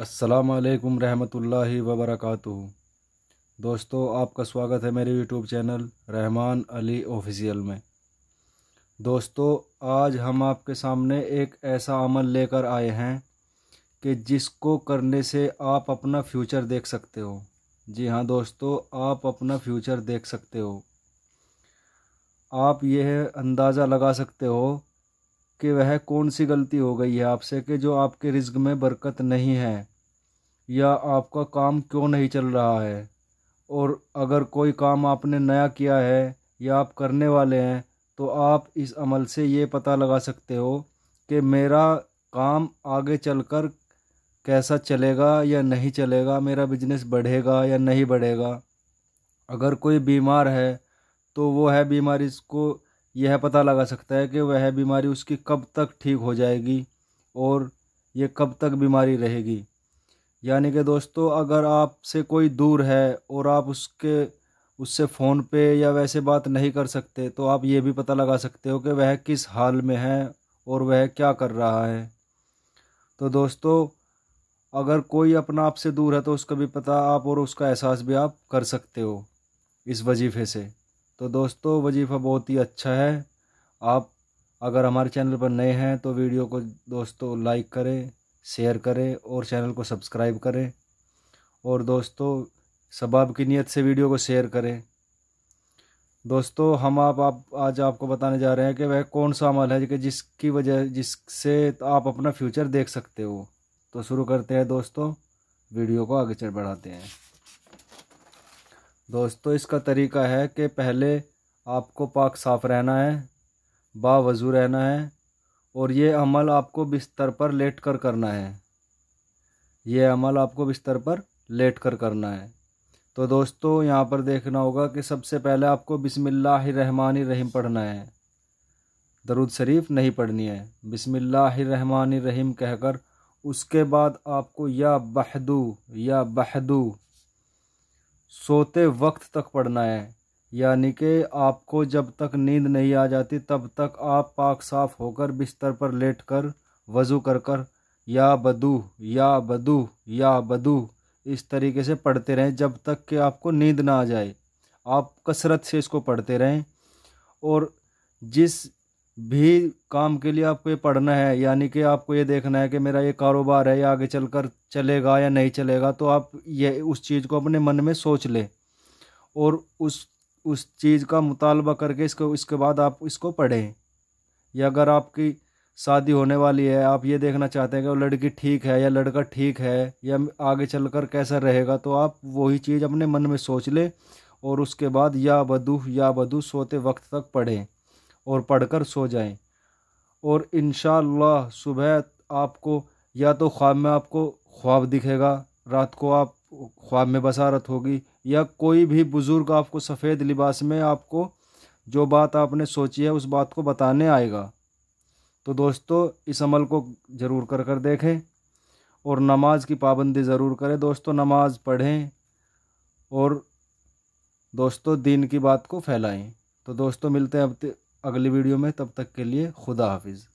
वालेकुम रहमतुल्लाहि वबरकatuह दोस्तों आपका स्वागत है मेरे YouTube channel Rahman Ali official में दोस्तों आज हम आपके सामने एक ऐसा अमल लेकर आए हैं कि जिसको करने से आप अपना फ्यूचर देख सकते हो जी हाँ दोस्तों आप अपना फ्यूचर देख सकते हो आप यह अंदाज़ा लगा सकते हो कि वह कौन सी गलती हो गई है आपसे कि जो आपके रिज्क में बरकत नहीं है या आपका काम क्यों नहीं चल रहा है और अगर कोई काम आपने नया किया है या आप करने वाले हैं तो आप इस अमल से ये पता लगा सकते हो कि मेरा काम आगे चलकर कैसा चलेगा या नहीं चलेगा मेरा बिजनेस बढ़ेगा या नहीं बढ़ेगा अगर कोई बीमार है तो वो है बीमारी इसको यह पता लगा सकता है कि वह बीमारी उसकी कब तक ठीक हो जाएगी और ये कब तक बीमारी रहेगी यानी कि दोस्तों अगर आपसे कोई दूर है और आप उसके उससे फ़ोन पे या वैसे बात नहीं कर सकते तो आप ये भी पता लगा सकते हो कि वह किस हाल में है और वह क्या कर रहा है तो दोस्तों अगर कोई अपना आपसे दूर है तो उसका भी पता आप और उसका एहसास भी आप कर सकते हो इस वजीफ़े से तो दोस्तों वजीफ़ा बहुत ही अच्छा है आप अगर हमारे चैनल पर नए हैं तो वीडियो को दोस्तों लाइक करें शेयर करें और चैनल को सब्सक्राइब करें और दोस्तों सबाब की नीयत से वीडियो को शेयर करें दोस्तों हम आप, आप आज आपको बताने जा रहे हैं कि वह कौन सा अमल है कि जिसकी वजह जिससे आप अपना फ्यूचर देख सकते हो तो शुरू करते हैं दोस्तों वीडियो को आगे चढ़ बढ़ाते हैं दोस्तों इसका तरीका है कि पहले आपको पाक साफ़ रहना है बावज़ू रहना है और ये अमल आपको बिस्तर पर लेट कर करना है ये अमल आपको बिस्तर पर लेट कर करना है तो दोस्तों यहाँ पर देखना होगा कि सबसे पहले आपको रहीम पढ़ना है दरुद शरीफ नहीं पढ़नी है रहीम कहकर उसके बाद आपको या बहदू या बहदू सोते वक्त तक पढ़ना है यानी कि आपको जब तक नींद नहीं आ जाती तब तक आप पाक साफ होकर बिस्तर पर लेट कर वज़ू कर कर या बदू या बदू या बदू इस तरीके से पढ़ते रहें जब तक कि आपको नींद ना आ जाए आप कसरत से इसको पढ़ते रहें और जिस भी काम के लिए आपको ये पढ़ना है यानी कि आपको ये देखना है कि मेरा ये कारोबार है ये आगे चलकर चलेगा या नहीं चलेगा तो आप ये उस चीज़ को अपने मन में सोच लें और उस उस चीज़ का मुतालबा करके इसको इसके बाद आप इसको पढ़ें या अगर आपकी शादी होने वाली है आप ये देखना चाहते हैं कि वो लड़की ठीक है या लड़का ठीक है या आगे चलकर कैसा रहेगा तो आप वही चीज़ अपने मन में सोच लें और उसके बाद या बधू या बदू सोते वक्त तक पढ़ें और पढ़कर सो जाएं और इन सुबह आपको या तो ख्वाब में आपको ख्वाब दिखेगा रात को आप ख्वाब में बसारत होगी या कोई भी बुज़ुर्ग आपको सफ़ेद लिबास में आपको जो बात आपने सोची है उस बात को बताने आएगा तो दोस्तों इस अमल को ज़रूर कर कर देखें और नमाज की पाबंदी ज़रूर करें दोस्तों नमाज पढ़ें और दोस्तों दीन की बात को फैलाएं तो दोस्तों मिलते हैं अब अगली वीडियो में तब तक के लिए खुदा हाफिज़